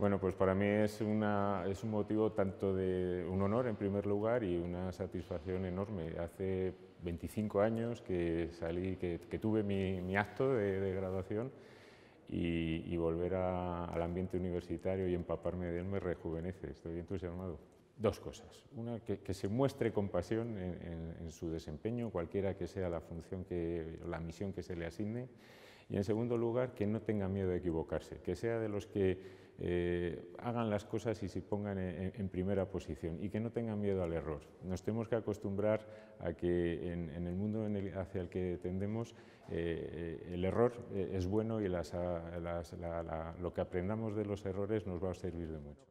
Bueno, pues para mí es, un motivo tanto de un honor en primer lugar y una satisfacción enorme. Hace 25 años que salí, que, tuve mi, acto de, graduación y, volver al ambiente universitario y empaparme de él me rejuvenece, estoy entusiasmado. Dos cosas. Una, que, se muestre compasión en, en su desempeño, cualquiera que sea la función que, la misión que se le asigne. Y en segundo lugar, que no tenga miedo de equivocarse, que sea de los que eh, hagan las cosas y se pongan en, primera posición y que no tengan miedo al error. Nos tenemos que acostumbrar a que en, el mundo hacia el que tendemos eh, eh, el error es bueno y ah, lo que aprendamos de los errores nos va a servir de mucho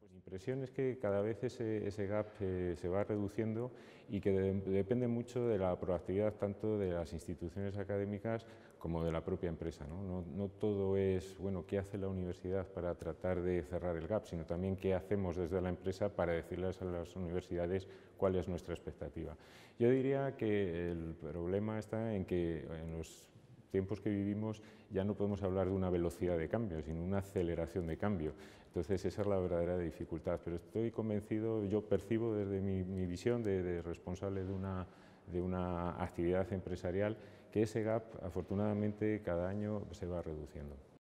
es que cada vez ese, ese gap eh, se va reduciendo y que depende mucho de la proactividad tanto de las instituciones académicas como de la propia empresa. ¿no? No, no todo es, bueno, ¿qué hace la universidad para tratar de cerrar el gap? Sino también qué hacemos desde la empresa para decirles a las universidades cuál es nuestra expectativa. Yo diría que el problema está en que en los tiempos que vivimos ya no podemos hablar de una velocidad de cambio, sino una aceleración de cambio. Entonces esa es la verdadera dificultad, pero estoy convencido, yo percibo desde mi, visión de, responsable de una, de una actividad empresarial que ese gap afortunadamente cada año se va reduciendo.